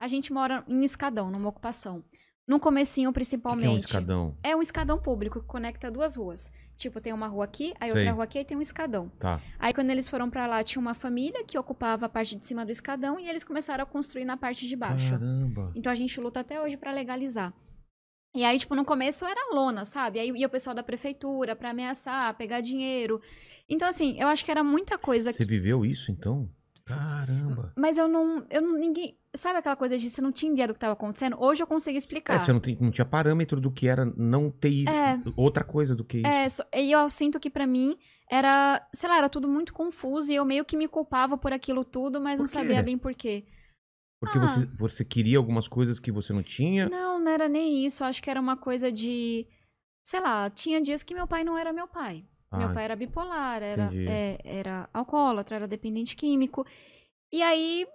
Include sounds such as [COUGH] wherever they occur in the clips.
A gente mora em escadão, numa ocupação. No comecinho, principalmente. Que que é um escadão? É um escadão público que conecta duas ruas. Tipo, tem uma rua aqui, aí Sei. outra rua aqui, aí tem um escadão. Tá. Aí quando eles foram para lá, tinha uma família que ocupava a parte de cima do escadão e eles começaram a construir na parte de baixo. Caramba. Então a gente luta até hoje para legalizar. E aí, tipo, no começo era lona, sabe? Aí ia o pessoal da prefeitura para ameaçar, pegar dinheiro. Então, assim, eu acho que era muita coisa. Você que... viveu isso, então? Caramba. Mas eu não. Eu não ninguém, sabe aquela coisa de você não tinha ideia do que estava acontecendo? Hoje eu consegui é, explicar. É, você não, tem, não tinha parâmetro do que era não ter é, outra coisa do que isso. É, e eu sinto que para mim era, sei lá, era tudo muito confuso e eu meio que me culpava por aquilo tudo, mas não sabia bem por quê. Porque ah, você, você queria algumas coisas que você não tinha? Não, não era nem isso. acho que era uma coisa de. Sei lá, tinha dias que meu pai não era meu pai. Meu ah, pai era bipolar, era, é, era alcoólatra, era dependente químico. E aí,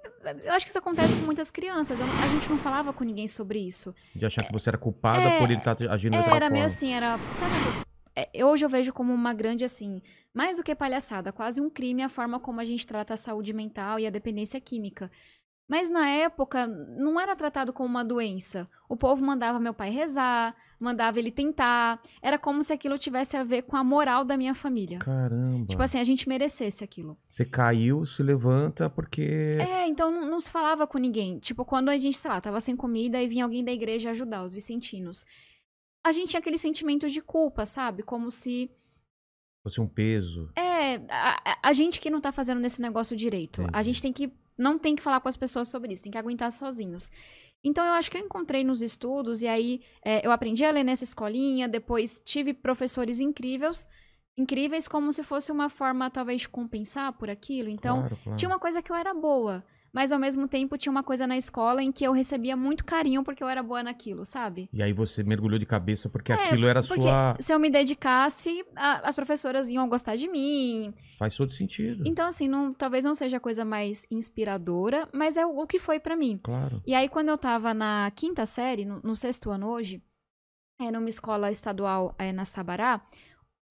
eu acho que isso acontece com muitas crianças. a gente não falava com ninguém sobre isso. De achar que é, você era culpada é, por ele tá estar agindo é, daquela Era forma. meio assim, era. Sabe essas. É, hoje eu vejo como uma grande, assim, mais do que palhaçada, quase um crime a forma como a gente trata a saúde mental e a dependência química. Mas na época não era tratado como uma doença. O povo mandava meu pai rezar, mandava ele tentar. Era como se aquilo tivesse a ver com a moral da minha família. Caramba. Tipo assim, a gente merecesse aquilo. Você caiu, se levanta porque. É, então não, não se falava com ninguém. Tipo, quando a gente, sei lá, tava sem comida e vinha alguém da igreja ajudar, os vicentinos. A gente tinha aquele sentimento de culpa, sabe? Como se fosse um peso. É, a, a, gente que não tá fazendo nesse negócio direito. Entendi. A gente tem que não tem que falar com as pessoas sobre isso, tem que aguentar sozinhos. Então, eu acho que eu encontrei nos estudos, e aí é, eu aprendi a ler nessa escolinha, depois tive professores incríveis, incríveis como se fosse uma forma, talvez, de compensar por aquilo. Então, claro, claro. tinha uma coisa que eu era boa mas ao mesmo tempo tinha uma coisa na escola em que eu recebia muito carinho porque eu era boa naquilo, sabe? E aí você mergulhou de cabeça porque é, aquilo era porque sua. Se eu me dedicasse, a, as professoras iam gostar de mim. Faz todo sentido. Então, assim, não, talvez não seja a coisa mais inspiradora, mas é o, o que foi para mim. Claro. E aí, quando eu tava na quinta série, no, no sexto ano hoje, é, numa escola estadual é, na Sabará,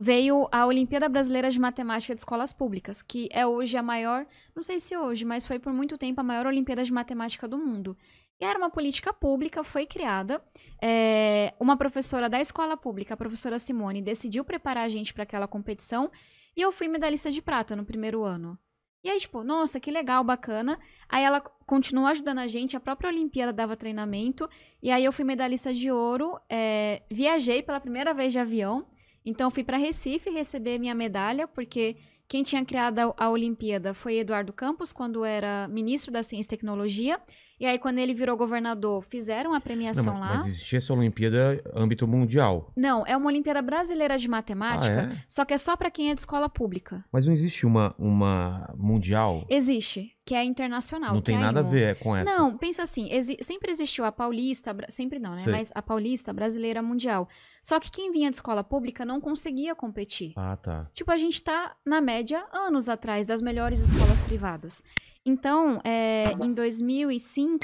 veio a Olimpíada Brasileira de Matemática de Escolas Públicas, que é hoje a maior, não sei se hoje, mas foi por muito tempo a maior Olimpíada de Matemática do mundo. E era uma política pública, foi criada. É, uma professora da escola pública, a professora Simone, decidiu preparar a gente para aquela competição e eu fui medalhista de prata no primeiro ano. E aí, tipo, nossa, que legal, bacana. Aí ela continuou ajudando a gente, a própria Olimpíada dava treinamento. E aí eu fui medalhista de ouro, é, viajei pela primeira vez de avião. Então fui para Recife receber minha medalha, porque quem tinha criado a Olimpíada foi Eduardo Campos, quando era ministro da Ciência e Tecnologia. E aí, quando ele virou governador, fizeram a premiação Não, mas, lá. Mas existia essa Olimpíada âmbito mundial. Não, é uma Olimpíada brasileira de matemática, ah, é? só que é só para quem é de escola pública. Mas não existe uma, uma mundial? Existe que é internacional. Não tem é nada a ver é com essa. Não, pensa assim, exi sempre existiu a paulista, sempre não, né? Sei. Mas a paulista, brasileira, mundial. Só que quem vinha de escola pública não conseguia competir. Ah, tá. Tipo, a gente tá, na média, anos atrás das melhores escolas privadas. Então, é, em 2005,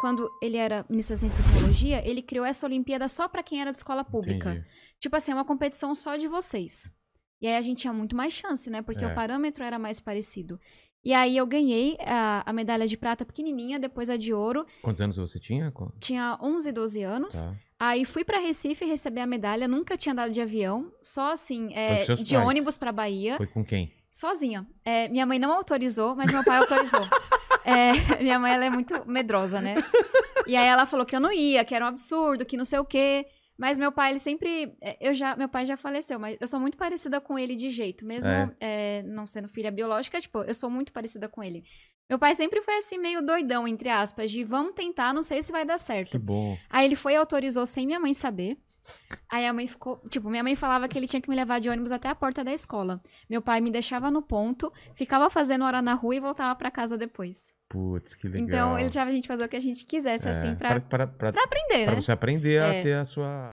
quando ele era ministro da Ciência e Tecnologia, ele criou essa Olimpíada só para quem era de escola pública. Entendi. Tipo assim, é uma competição só de vocês. E aí a gente tinha muito mais chance, né? Porque é. o parâmetro era mais parecido. E aí eu ganhei a, a, medalha de prata pequenininha, depois a de ouro. Quantos anos você tinha? Tinha 11, 12 anos. Tá. Aí fui para Recife receber a medalha, nunca tinha andado de avião, só assim, é, de pais. ônibus para Bahia. Foi com quem? Sozinha. É, minha mãe não autorizou, mas meu pai autorizou. [LAUGHS] É, minha mãe ela é muito medrosa, né? E aí ela falou que eu não ia, que era um absurdo, que não sei o quê. Mas meu pai, ele sempre. É, eu já, meu pai já faleceu, mas eu sou muito parecida com ele de jeito, mesmo é. É, não sendo filha biológica, tipo, eu sou muito parecida com ele. Meu pai sempre foi assim, meio doidão, entre aspas, de vamos tentar, não sei se vai dar certo. Que bom. Aí ele foi e autorizou sem minha mãe saber. Aí a mãe ficou. Tipo, minha mãe falava que ele tinha que me levar de ônibus até a porta da escola. Meu pai me deixava no ponto, ficava fazendo hora na rua e voltava para casa depois. Putz, que legal. Então ele deixava a gente fazer o que a gente quisesse, é, assim, pra, pra, pra, pra aprender, pra né? Pra você aprender é. a ter a sua.